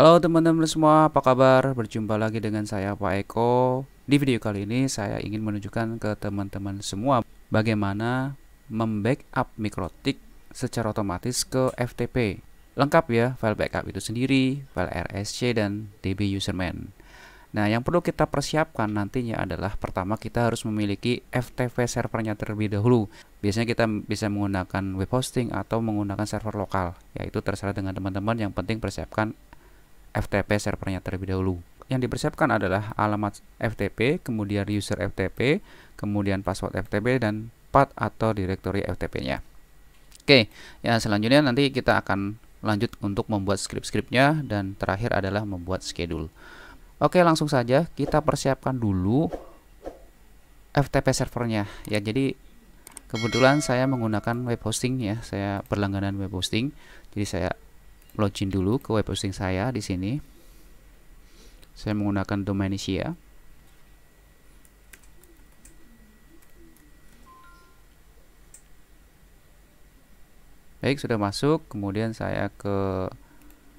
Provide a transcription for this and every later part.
Halo teman-teman semua, apa kabar? Berjumpa lagi dengan saya Pak Eko. Di video kali ini saya ingin menunjukkan ke teman-teman semua bagaimana membackup mikrotik secara otomatis ke FTP. Lengkap ya, file backup itu sendiri, file RSC dan DB userman. Nah, yang perlu kita persiapkan nantinya adalah pertama kita harus memiliki FTP servernya terlebih dahulu. Biasanya kita bisa menggunakan web hosting atau menggunakan server lokal, yaitu terserah dengan teman-teman yang penting persiapkan FTP servernya terlebih dahulu. Yang dipersiapkan adalah alamat FTP, kemudian user FTP, kemudian password FTP dan path atau directory FTP-nya. Oke, yang selanjutnya nanti kita akan lanjut untuk membuat script-scriptnya dan terakhir adalah membuat schedule. Oke, langsung saja kita persiapkan dulu FTP servernya. Ya, jadi kebetulan saya menggunakan web hosting ya, saya berlangganan web hosting. Jadi saya login dulu ke web hosting saya di sini. Saya menggunakan domain ya. Baik, sudah masuk. Kemudian saya ke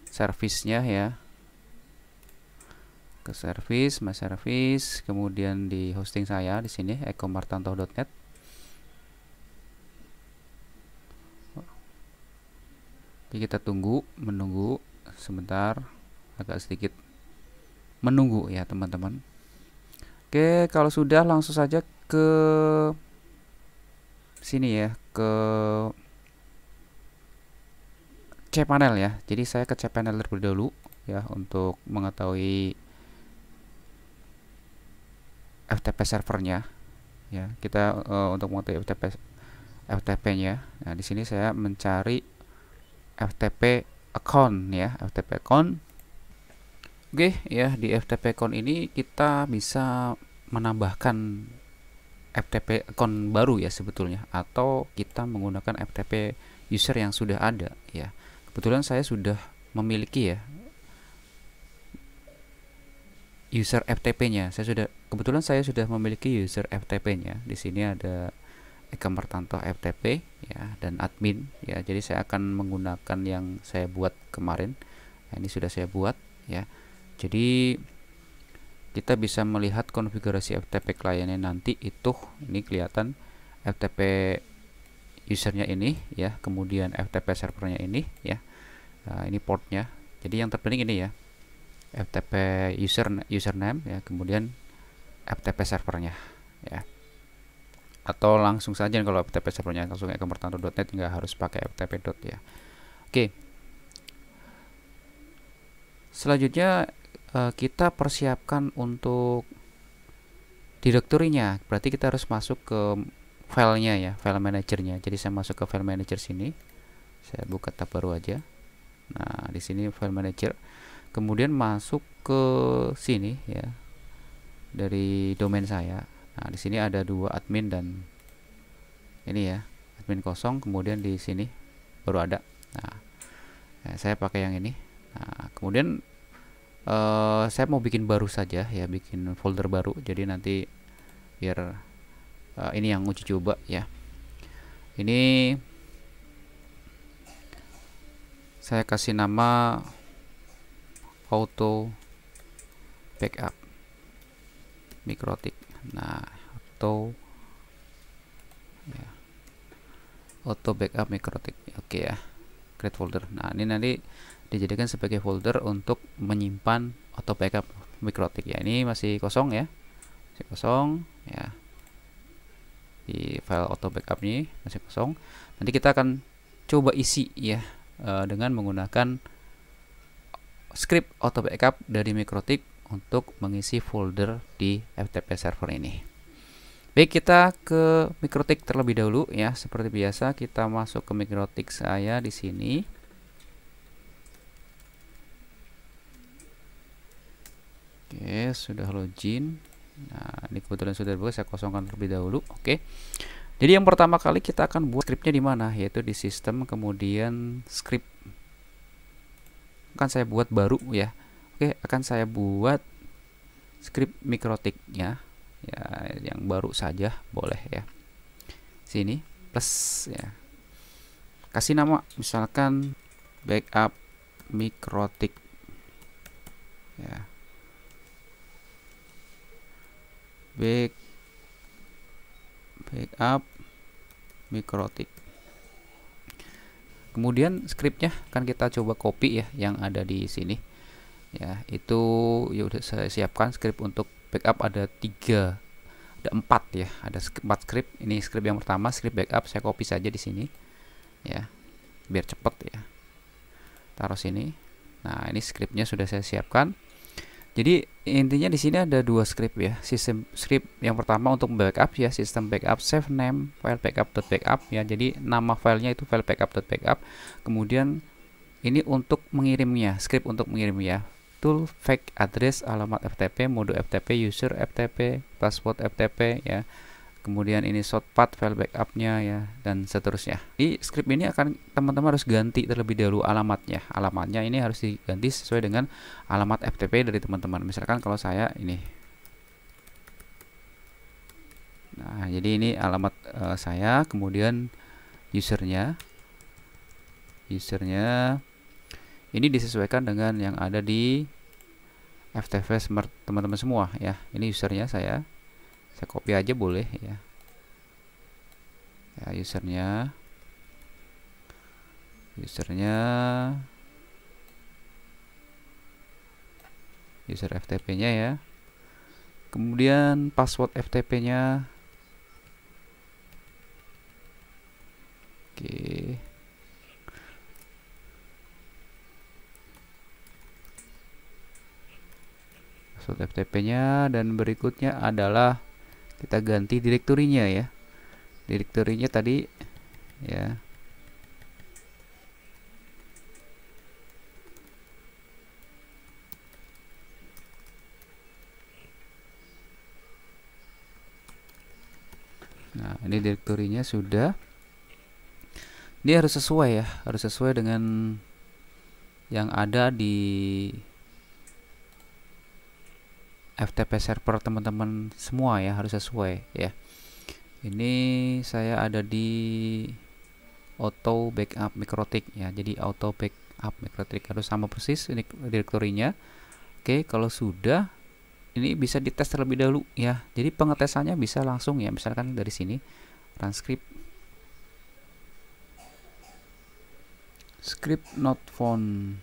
servicenya ya. Ke service, my service, kemudian di hosting saya di sini ecomartanto.net. Oke, kita tunggu, menunggu sebentar, agak sedikit menunggu ya teman-teman. Oke, kalau sudah langsung saja ke sini ya, ke cpanel ya. Jadi saya ke cpanel terlebih dahulu ya untuk mengetahui FTP servernya ya. Kita uh, untuk mengetahui FTP FTP-nya. Nah, di sini saya mencari FTP account ya FTP account Oke ya di FTP account ini kita bisa menambahkan FTP account baru ya sebetulnya atau kita menggunakan FTP user yang sudah ada ya kebetulan saya sudah memiliki ya user FTP-nya saya sudah kebetulan saya sudah memiliki user FTP-nya di sini ada Eka Martanto FTP ya dan admin ya. Jadi saya akan menggunakan yang saya buat kemarin. Nah, ini sudah saya buat ya. Jadi kita bisa melihat konfigurasi FTP kliennya nanti itu ini kelihatan FTP usernya ini ya kemudian FTP servernya ini ya nah, ini portnya jadi yang terpenting ini ya FTP user username ya kemudian FTP servernya ya atau langsung saja kalau FTP servernya langsung ke mertanto.net nggak harus pakai FTP dot ya oke selanjutnya eh, kita persiapkan untuk direktorinya berarti kita harus masuk ke filenya ya file manajernya jadi saya masuk ke file manager sini saya buka tab baru aja nah di sini file manager kemudian masuk ke sini ya dari domain saya Nah, di sini ada dua admin dan ini ya, admin kosong kemudian di sini baru ada. Nah, eh, saya pakai yang ini. Nah, kemudian eh, saya mau bikin baru saja ya, bikin folder baru. Jadi nanti biar eh, ini yang uji coba ya. Ini saya kasih nama auto backup mikrotik nah auto ya. auto backup mikrotik oke okay, ya create folder nah ini nanti dijadikan sebagai folder untuk menyimpan auto backup mikrotik ya ini masih kosong ya masih kosong ya di file auto backup ini masih kosong nanti kita akan coba isi ya eh, dengan menggunakan script auto backup dari mikrotik untuk mengisi folder di FTP server ini. Baik, kita ke Mikrotik terlebih dahulu ya. Seperti biasa, kita masuk ke Mikrotik saya di sini. Oke, sudah login. Nah, ini kebetulan sudah bagus. saya kosongkan terlebih dahulu. Oke. Jadi yang pertama kali kita akan buat scriptnya di mana? Yaitu di sistem kemudian script. Kan saya buat baru ya. Oke, akan saya buat script mikrotiknya ya yang baru saja boleh ya. Sini plus ya. Kasih nama misalkan backup mikrotik ya. Back backup mikrotik kemudian scriptnya akan kita coba copy ya yang ada di sini ya itu ya udah saya siapkan script untuk backup ada tiga ada empat ya ada empat script ini script yang pertama script backup saya copy saja di sini ya biar cepet ya taruh sini nah ini scriptnya sudah saya siapkan jadi intinya di sini ada dua script ya sistem script yang pertama untuk backup ya sistem backup save name file backup backup ya jadi nama filenya itu file backup backup kemudian ini untuk mengirimnya script untuk mengirim ya tool fake address alamat FTP mode FTP user FTP password FTP ya kemudian ini shortcut file backupnya ya dan seterusnya di script ini akan teman-teman harus ganti terlebih dahulu alamatnya alamatnya ini harus diganti sesuai dengan alamat FTP dari teman-teman misalkan kalau saya ini nah jadi ini alamat uh, saya kemudian usernya usernya ini disesuaikan dengan yang ada di FTV Smart teman-teman semua ya ini usernya saya saya copy aja boleh ya ya usernya usernya user FTP nya ya kemudian password FTP nya oke okay. password FTP-nya dan berikutnya adalah kita ganti direktorinya ya. Direktorinya tadi ya. Nah, ini direktorinya sudah. Dia harus sesuai ya, harus sesuai dengan yang ada di FTP server teman-teman semua ya harus sesuai ya ini saya ada di auto backup mikrotik ya jadi auto backup mikrotik harus sama persis ini direktorinya oke kalau sudah ini bisa dites terlebih dahulu ya jadi pengetesannya bisa langsung ya misalkan dari sini transkrip script script not found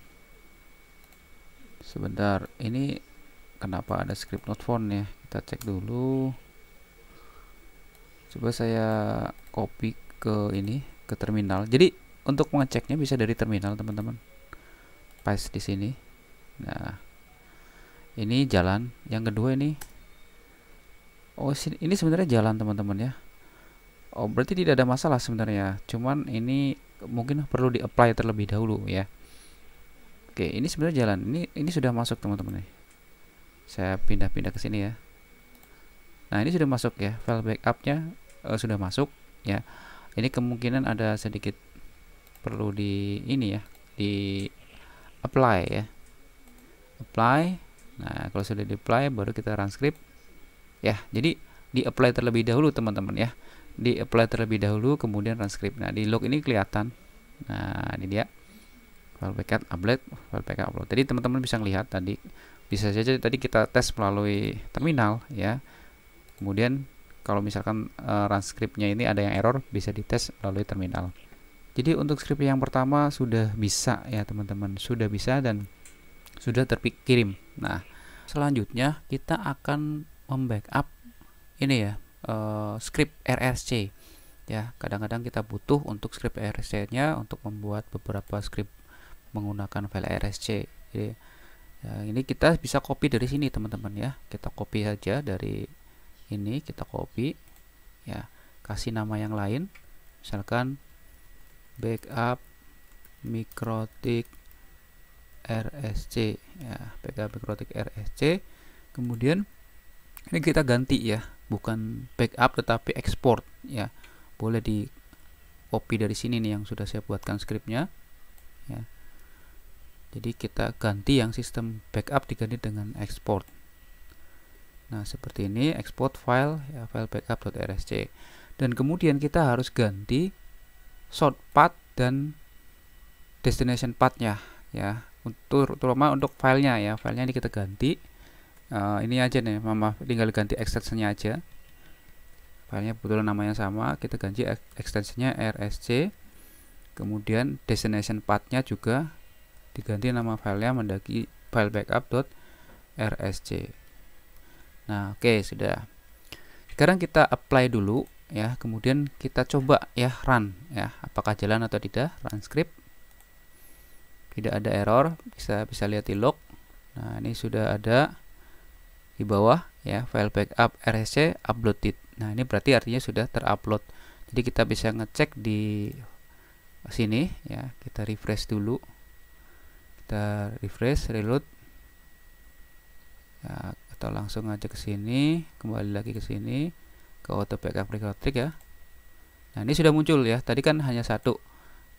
sebentar ini kenapa ada script not found ya kita cek dulu coba saya copy ke ini ke terminal jadi untuk mengeceknya bisa dari terminal teman-teman paste di sini nah ini jalan yang kedua ini oh ini sebenarnya jalan teman-teman ya oh berarti tidak ada masalah sebenarnya cuman ini mungkin perlu di apply terlebih dahulu ya oke ini sebenarnya jalan ini ini sudah masuk teman-teman nih saya pindah-pindah ke sini ya nah ini sudah masuk ya file backupnya uh, sudah masuk ya ini kemungkinan ada sedikit perlu di ini ya di apply ya apply nah kalau sudah di apply baru kita run script ya jadi di apply terlebih dahulu teman-teman ya di apply terlebih dahulu kemudian run script nah di log ini kelihatan nah ini dia file backup upload file backup upload jadi teman-teman bisa lihat tadi bisa saja tadi kita tes melalui terminal ya kemudian kalau misalkan uh, run scriptnya ini ada yang error bisa dites melalui terminal jadi untuk script yang pertama sudah bisa ya teman-teman sudah bisa dan sudah terkirim nah selanjutnya kita akan membackup ini ya uh, script RRC ya kadang-kadang kita butuh untuk script RSC nya untuk membuat beberapa script menggunakan file RSC jadi ya, ini kita bisa copy dari sini teman-teman ya kita copy saja dari ini kita copy ya kasih nama yang lain misalkan backup mikrotik RSC ya backup mikrotik RSC kemudian ini kita ganti ya bukan backup tetapi export ya boleh di copy dari sini nih yang sudah saya buatkan scriptnya jadi kita ganti yang sistem backup diganti dengan export nah seperti ini export file ya, file backup.rsc dan kemudian kita harus ganti short path dan destination pathnya ya untuk terutama untuk filenya ya filenya ini kita ganti uh, ini aja nih mama tinggal ganti extensionnya aja filenya kebetulan namanya sama kita ganti extensionnya rsc kemudian destination pathnya juga diganti nama filenya mendaki file backup.rsc nah oke okay, sudah sekarang kita apply dulu ya kemudian kita coba ya run ya apakah jalan atau tidak run script tidak ada error bisa bisa lihat di log nah ini sudah ada di bawah ya file backup rsc uploaded nah ini berarti artinya sudah terupload jadi kita bisa ngecek di sini ya kita refresh dulu kita refresh reload ya, atau langsung aja ke sini kembali lagi ke sini ke auto backup recovery ya nah ini sudah muncul ya tadi kan hanya satu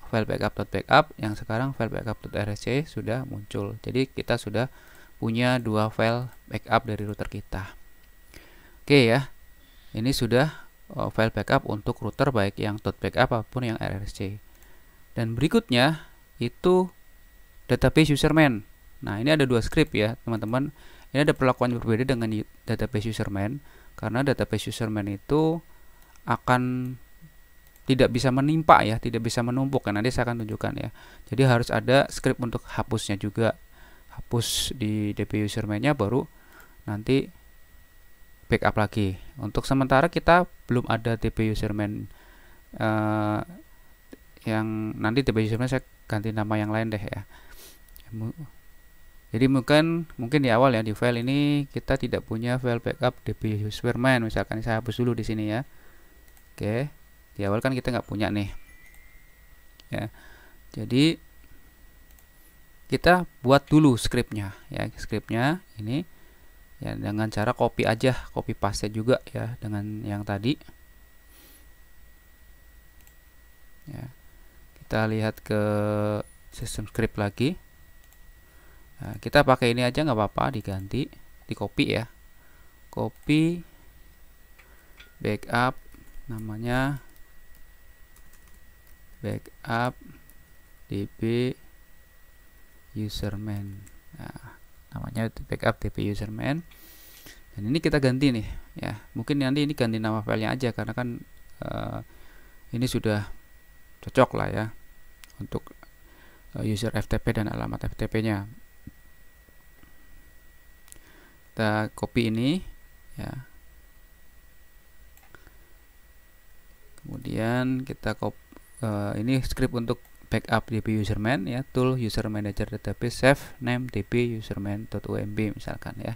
file backup backup yang sekarang file backup rsc sudah muncul jadi kita sudah punya dua file backup dari router kita oke ya ini sudah oh, file backup untuk router baik yang .backup apapun yang rsc dan berikutnya itu database user man. Nah, ini ada dua script ya, teman-teman. Ini ada perlakuan berbeda dengan database user man karena database user man itu akan tidak bisa menimpa ya, tidak bisa menumpuk kan. Nanti saya akan tunjukkan ya. Jadi harus ada script untuk hapusnya juga. Hapus di DB user man-nya baru nanti backup lagi. Untuk sementara kita belum ada DB user man uh, eh, yang nanti DB user man saya ganti nama yang lain deh ya jadi mungkin mungkin di awal ya di file ini kita tidak punya file backup db userman misalkan saya hapus dulu di sini ya oke di awal kan kita nggak punya nih ya jadi kita buat dulu scriptnya ya scriptnya ini ya dengan cara copy aja copy paste juga ya dengan yang tadi ya kita lihat ke sistem script lagi Nah, kita pakai ini aja nggak apa-apa diganti, di copy ya. Copy backup namanya backup db userman. Nah, namanya backup db userman. Dan ini kita ganti nih ya. Mungkin nanti ini ganti nama filenya aja karena kan uh, ini sudah cocok lah ya untuk eh, user FTP dan alamat FTP-nya kita copy ini ya kemudian kita copy uh, eh, ini script untuk backup db userman ya tool user manager database save name db userman.umb misalkan ya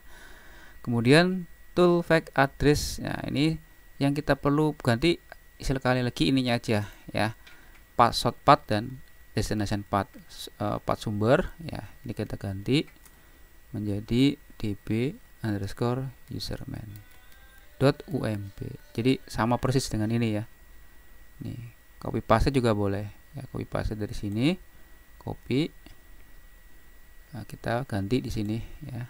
kemudian tool fact address nah ini yang kita perlu ganti sekali lagi ininya aja ya part short part dan destination part uh, part sumber ya ini kita ganti menjadi db underscore username dot ump jadi sama persis dengan ini ya nih copy paste juga boleh ya copy paste dari sini copy nah, kita ganti di sini ya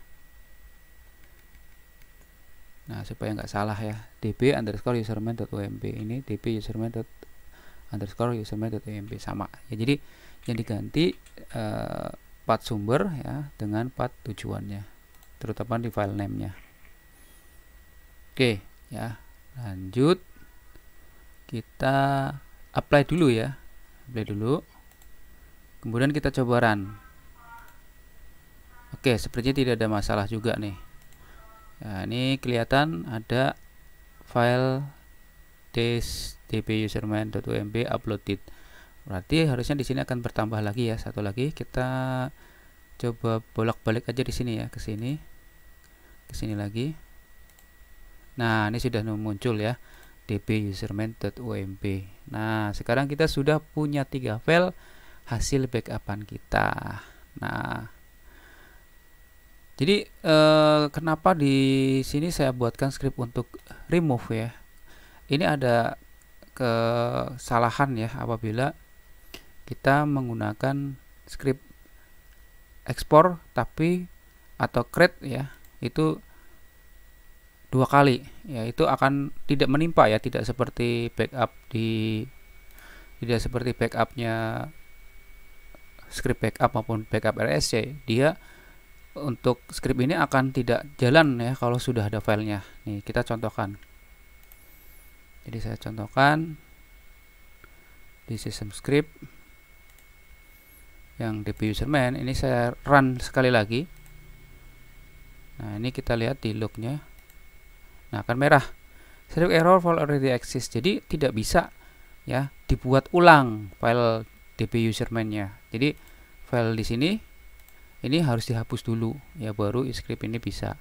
nah supaya nggak salah ya db underscore username dot ump ini db username dot underscore username dot ump sama ya jadi yang diganti eh, uh, sumber ya dengan part tujuannya terutama di file name-nya. Oke, ya. Lanjut kita apply dulu ya. Apply dulu. Kemudian kita coba run. Oke, sepertinya tidak ada masalah juga nih. Ya, ini kelihatan ada file test uploaded. Berarti harusnya di sini akan bertambah lagi ya, satu lagi. Kita coba bolak-balik aja di sini ya, ke sini ke sini lagi nah ini sudah muncul ya db username.ump nah sekarang kita sudah punya tiga file hasil backupan kita nah jadi eh, kenapa di sini saya buatkan script untuk remove ya ini ada kesalahan ya apabila kita menggunakan script export tapi atau create ya itu dua kali ya itu akan tidak menimpa ya tidak seperti backup di tidak seperti backupnya script backup maupun backup RSC dia untuk script ini akan tidak jalan ya kalau sudah ada filenya nih kita contohkan jadi saya contohkan di sistem script yang dp username ini saya run sekali lagi Nah, ini kita lihat di looknya. Nah, akan merah. Strip error file already exists. Jadi tidak bisa ya dibuat ulang file db username-nya. Jadi file di sini ini harus dihapus dulu ya baru script ini bisa.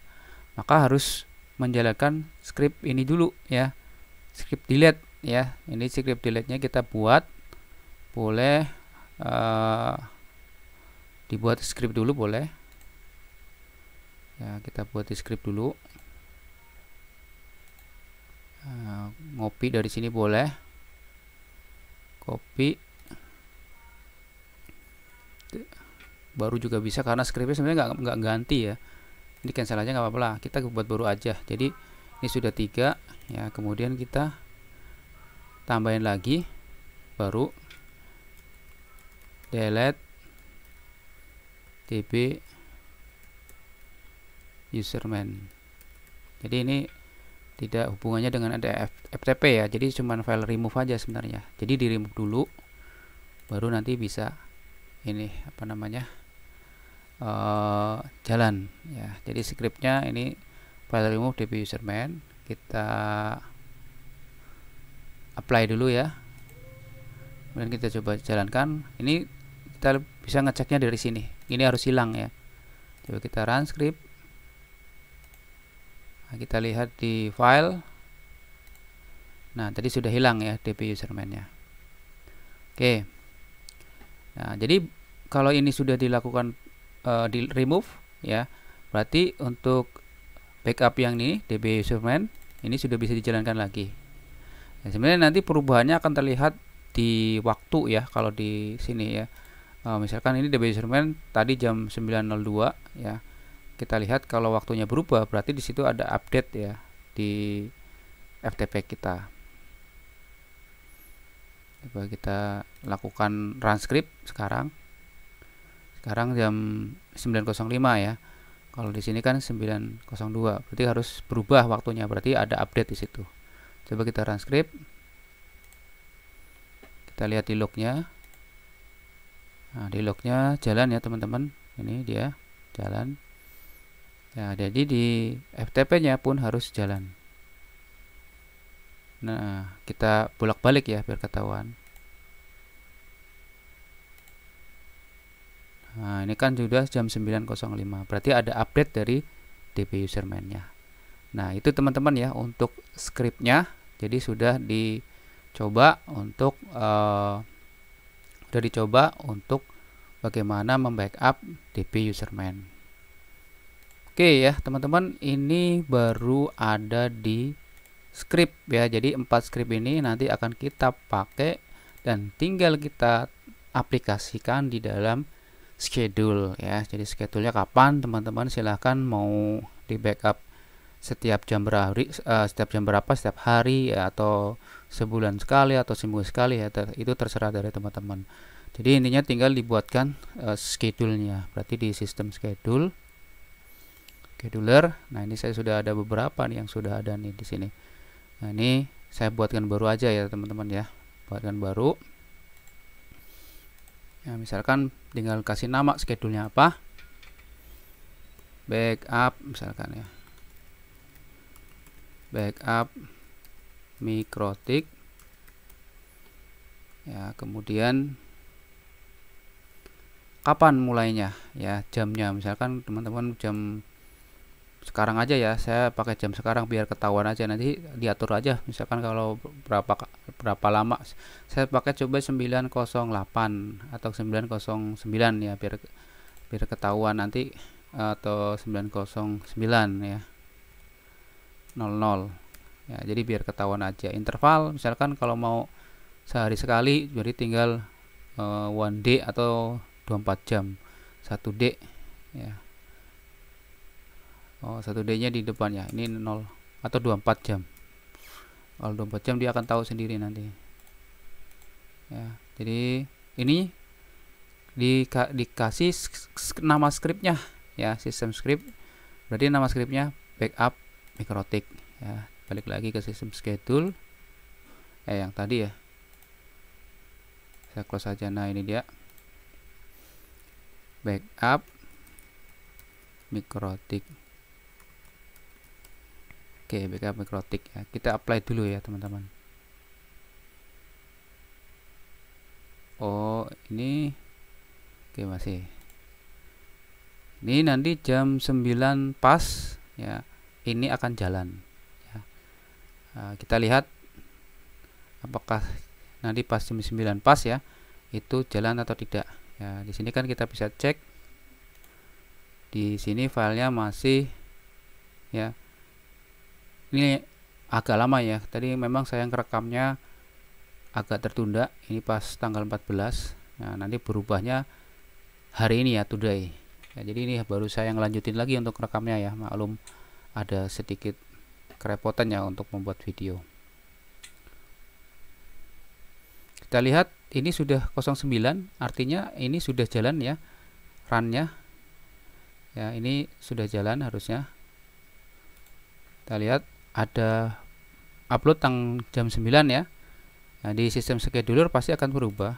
Maka harus menjalankan script ini dulu ya. Script delete ya. Ini script delete-nya kita buat boleh uh, dibuat script dulu boleh ya, kita buat di script dulu uh, ngopi dari sini boleh copy baru juga bisa karena scriptnya sebenarnya nggak ganti ya ini cancel aja nggak apa-apa lah kita buat baru aja jadi ini sudah tiga ya kemudian kita tambahin lagi baru delete db userman jadi ini tidak hubungannya dengan ada FTP ya jadi cuma file remove aja sebenarnya jadi di remove dulu baru nanti bisa ini apa namanya uh, jalan ya jadi scriptnya ini file remove db userman kita apply dulu ya kemudian kita coba jalankan ini kita bisa ngeceknya dari sini ini harus hilang ya coba kita run script nah, kita lihat di file nah tadi sudah hilang ya dp username nya oke nah jadi kalau ini sudah dilakukan uh, di remove ya berarti untuk backup yang ini db username ini sudah bisa dijalankan lagi Nah, sebenarnya nanti perubahannya akan terlihat di waktu ya kalau di sini ya. Uh, misalkan ini DB username tadi jam 9.02 ya kita lihat kalau waktunya berubah berarti di situ ada update ya di FTP kita. Coba kita lakukan transkrip sekarang. Sekarang jam 9.05 ya. Kalau di sini kan 9.02, berarti harus berubah waktunya, berarti ada update di situ. Coba kita transkrip Kita lihat di lognya. Nah, di lognya jalan ya teman-teman. Ini dia jalan. Ya, jadi di FTP-nya pun harus jalan. Nah, kita bolak-balik ya biar ketahuan. Nah, ini kan sudah jam 9.05. Berarti ada update dari DB userman-nya. Nah, itu teman-teman ya untuk scriptnya. Jadi sudah dicoba untuk uh, sudah dicoba untuk bagaimana membackup DB userman. Oke ya teman-teman ini baru ada di script ya jadi empat script ini nanti akan kita pakai dan tinggal kita aplikasikan di dalam schedule ya jadi schedule-nya kapan teman-teman silahkan mau di backup setiap jam berhari eh, setiap jam berapa setiap hari ya, atau sebulan sekali atau seminggu sekali ya ter itu terserah dari teman-teman jadi intinya tinggal dibuatkan uh, schedule-nya berarti di sistem schedule scheduler. Nah, ini saya sudah ada beberapa nih yang sudah ada nih di sini. Nah, ini saya buatkan baru aja ya, teman-teman ya. Buatkan baru. Ya, misalkan tinggal kasih nama schedule-nya apa. Backup misalkan ya. Backup mikrotik. Ya, kemudian kapan mulainya ya jamnya misalkan teman-teman jam sekarang aja ya saya pakai jam sekarang biar ketahuan aja nanti diatur aja misalkan kalau berapa berapa lama saya pakai coba 908 atau 909 ya biar biar ketahuan nanti atau 909 ya 00 ya jadi biar ketahuan aja interval misalkan kalau mau sehari sekali jadi tinggal uh, one day atau 24 jam 1 d ya oh satu d nya di depan ya ini 0 atau 24 jam kalau 24 jam dia akan tahu sendiri nanti ya jadi ini di, dikasih nama scriptnya ya sistem script berarti nama scriptnya backup mikrotik ya balik lagi ke sistem schedule eh yang tadi ya saya close saja nah ini dia backup mikrotik Oke, backup mikrotik ya. Kita apply dulu ya, teman-teman. Oh, ini Oke, masih. Ini nanti jam 9 pas ya. Ini akan jalan ya. Nah, kita lihat apakah nanti pas jam 9 pas ya itu jalan atau tidak ya di sini kan kita bisa cek di sini filenya masih ya ini agak lama ya tadi memang saya ngerekamnya agak tertunda ini pas tanggal 14 nah nanti berubahnya hari ini ya today ya, jadi ini baru saya ngelanjutin lagi untuk rekamnya ya maklum ada sedikit kerepotan ya untuk membuat video kita lihat ini sudah 09 artinya ini sudah jalan ya runnya ya ini sudah jalan harusnya kita lihat ada upload tang jam 9 ya nah di sistem scheduler pasti akan berubah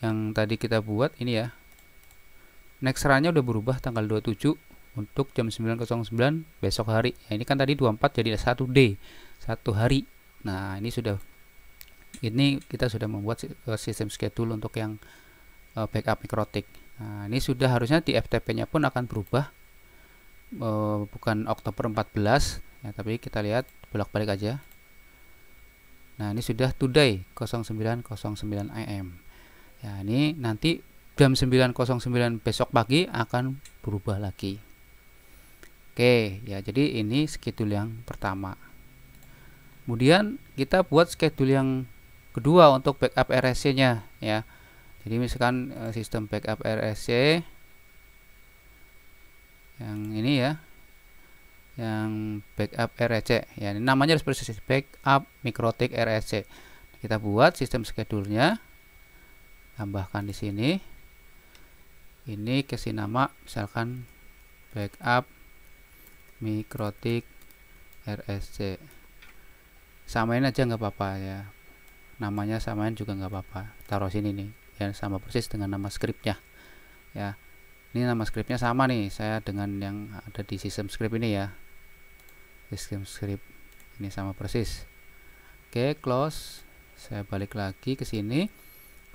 yang tadi kita buat ini ya next run-nya udah berubah tanggal 27 untuk jam 9.09 besok hari ya, ini kan tadi 24 jadi 1D satu hari nah ini sudah ini kita sudah membuat eh, sistem schedule untuk yang eh, backup mikrotik nah ini sudah harusnya di FTP nya pun akan berubah uh, bukan Oktober 14 ya, tapi kita lihat bolak-balik aja nah ini sudah today 09.09 AM ya ini nanti jam 9.09 besok pagi akan berubah lagi oke ya jadi ini schedule yang pertama kemudian kita buat schedule yang kedua untuk backup RSC nya ya jadi misalkan eh, sistem backup RSC yang ini ya yang backup RSC, e ya ini namanya harus persis backup mikrotik RSC e kita buat sistem schedule-nya tambahkan di sini ini kasih nama misalkan backup mikrotik RSC e samain aja nggak apa-apa ya namanya samain juga nggak apa-apa taruh sini nih ya sama persis dengan nama scriptnya ya ini nama scriptnya sama nih saya dengan yang ada di sistem script ini ya sistem script ini sama persis oke close saya balik lagi ke sini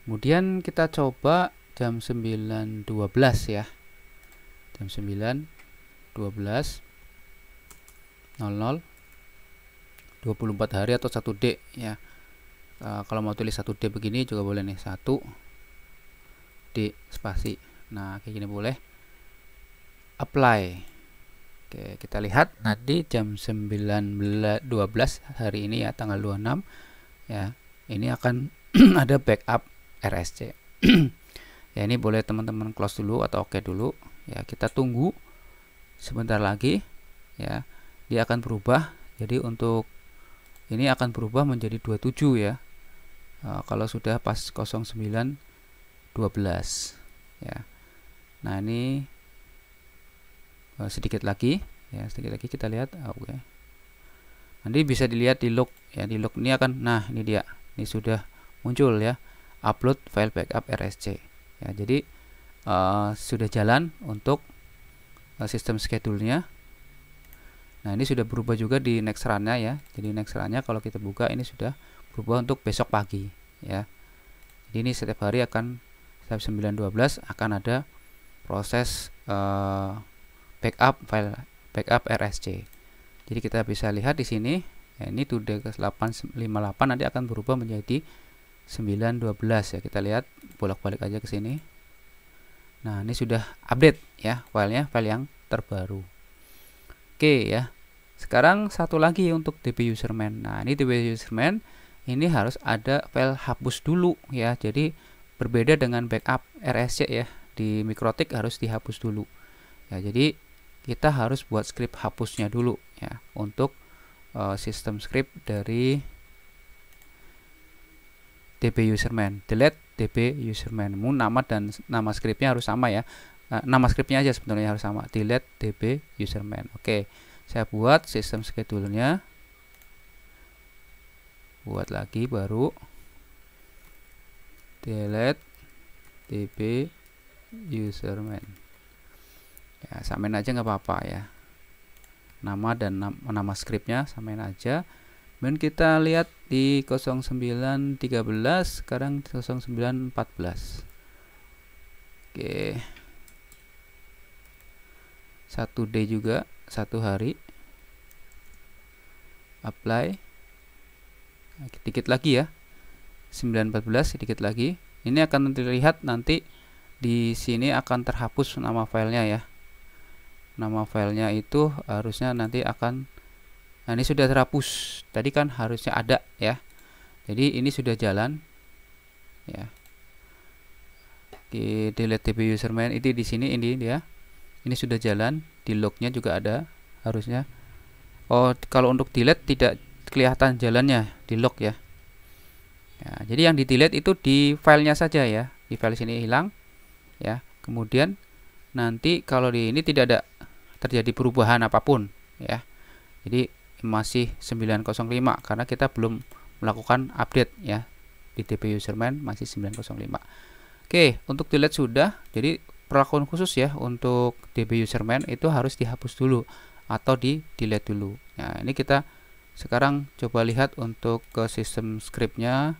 kemudian kita coba jam 9.12 ya jam 9 12 00 24 hari atau 1 D ya e, kalau mau tulis 1 D begini juga boleh nih 1 D spasi nah kayak gini boleh apply Oke, kita lihat nanti jam 19.12 hari ini ya tanggal 26 ya. Ini akan ada backup RSC. ya ini boleh teman-teman close dulu atau oke okay dulu. Ya, kita tunggu sebentar lagi ya. Dia akan berubah. Jadi untuk ini akan berubah menjadi 27 ya. Eh, kalau sudah pas 09 12 ya nah ini uh, sedikit lagi ya sedikit lagi kita lihat ah, oke okay. nanti bisa dilihat di log ya di log ini akan nah ini dia ini sudah muncul ya upload file backup RSC ya jadi uh, sudah jalan untuk uh, sistem schedule-nya nah ini sudah berubah juga di next run-nya ya jadi next run-nya kalau kita buka ini sudah berubah untuk besok pagi ya jadi ini setiap hari akan setiap 9.12 akan ada proses uh, backup file backup RSC. Jadi kita bisa lihat di sini ya ini the 858 nanti akan berubah menjadi 912 ya. Kita lihat bolak-balik aja ke sini. Nah, ini sudah update ya filenya, file yang terbaru. Oke ya. Sekarang satu lagi untuk DB userman. Nah, ini DB userman ini harus ada file hapus dulu ya. Jadi berbeda dengan backup RSC ya di mikrotik harus dihapus dulu ya jadi kita harus buat script hapusnya dulu ya untuk uh, sistem script dari db userman delete db userman mu nama dan nama scriptnya harus sama ya eh, nama scriptnya aja sebenarnya harus sama delete db userman oke saya buat sistem schedule-nya buat lagi baru delete db username ya samain aja nggak apa-apa ya nama dan nama, nama scriptnya samain aja dan kita lihat di 0913 sekarang 0914 oke satu d juga satu hari apply sedikit lagi ya 914 sedikit lagi ini akan terlihat nanti di sini akan terhapus nama filenya ya nama filenya itu harusnya nanti akan nah ini sudah terhapus tadi kan harusnya ada ya jadi ini sudah jalan ya di delete db username itu di sini ini dia ini sudah jalan di lognya juga ada harusnya oh kalau untuk delete tidak kelihatan jalannya di log ya, ya jadi yang di delete itu di filenya saja ya di file sini hilang ya kemudian nanti kalau di ini tidak ada terjadi perubahan apapun ya jadi masih 905 karena kita belum melakukan update ya di TP userman masih 905 Oke untuk delete sudah jadi perlakuan khusus ya untuk DB userman itu harus dihapus dulu atau di delete dulu nah ini kita sekarang coba lihat untuk ke sistem scriptnya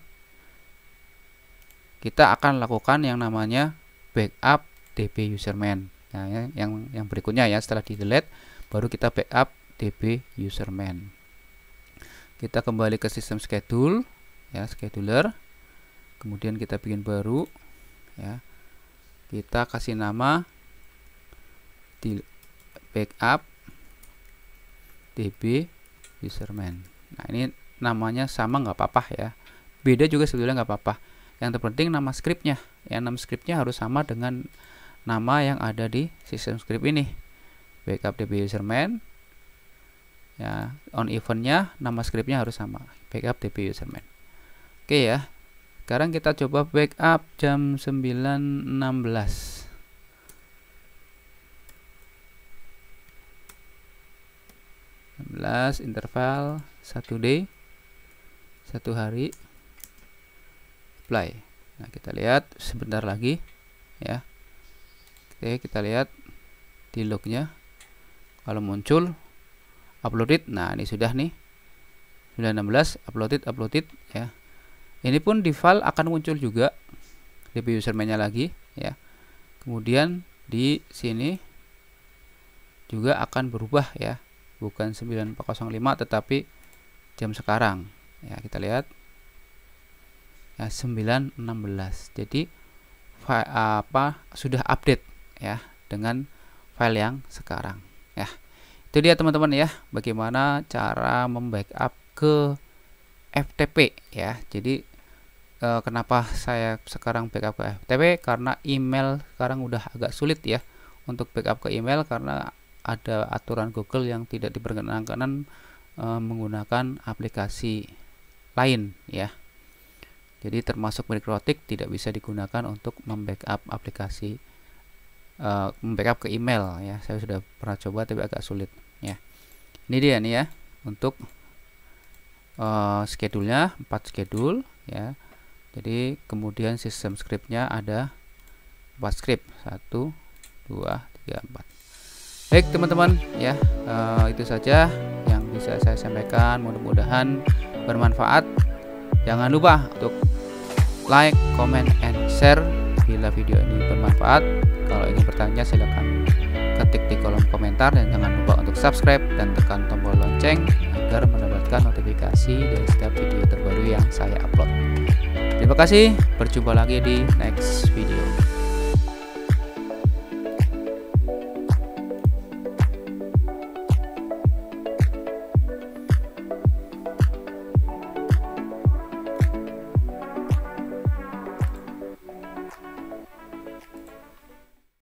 kita akan lakukan yang namanya backup db userman nah ya, yang yang berikutnya ya setelah di delete baru kita backup db userman kita kembali ke sistem schedule ya scheduler kemudian kita bikin baru ya kita kasih nama di backup db userman nah ini namanya sama nggak apa-apa ya beda juga sebetulnya nggak apa-apa yang terpenting nama scriptnya ya nama scriptnya harus sama dengan nama yang ada di sistem script ini backup db userman ya on eventnya nama scriptnya harus sama backup db userman oke ya sekarang kita coba backup jam 9.16 16 interval 1 day satu hari apply Nah, kita lihat sebentar lagi ya. Oke, kita lihat di lognya. Kalau muncul upload it, nah ini sudah nih. Sudah 16 upload it ya. Ini pun di file akan muncul juga di user nya lagi ya. Kemudian di sini juga akan berubah ya bukan 905 tetapi jam sekarang ya kita lihat Eh, enam 916 jadi file, apa sudah update ya dengan file yang sekarang ya itu dia teman-teman ya bagaimana cara membackup ke FTP ya jadi e, kenapa saya sekarang backup ke FTP karena email sekarang udah agak sulit ya untuk backup ke email karena ada aturan Google yang tidak diperkenankan eh, menggunakan aplikasi lain ya jadi termasuk mikrotik tidak bisa digunakan untuk membackup aplikasi uh, membackup ke email ya. Saya sudah pernah coba tapi agak sulit ya. Ini dia nih ya untuk uh, schedule-nya 4 schedule ya. Jadi kemudian sistem scriptnya ada 4 script 1 2 3 4. Baik teman-teman ya uh, itu saja yang bisa saya sampaikan mudah-mudahan bermanfaat. Jangan lupa untuk like, comment, and share bila video ini bermanfaat. Kalau ingin bertanya silahkan ketik di kolom komentar dan jangan lupa untuk subscribe dan tekan tombol lonceng agar mendapatkan notifikasi dari setiap video terbaru yang saya upload. Terima kasih, berjumpa lagi di next video.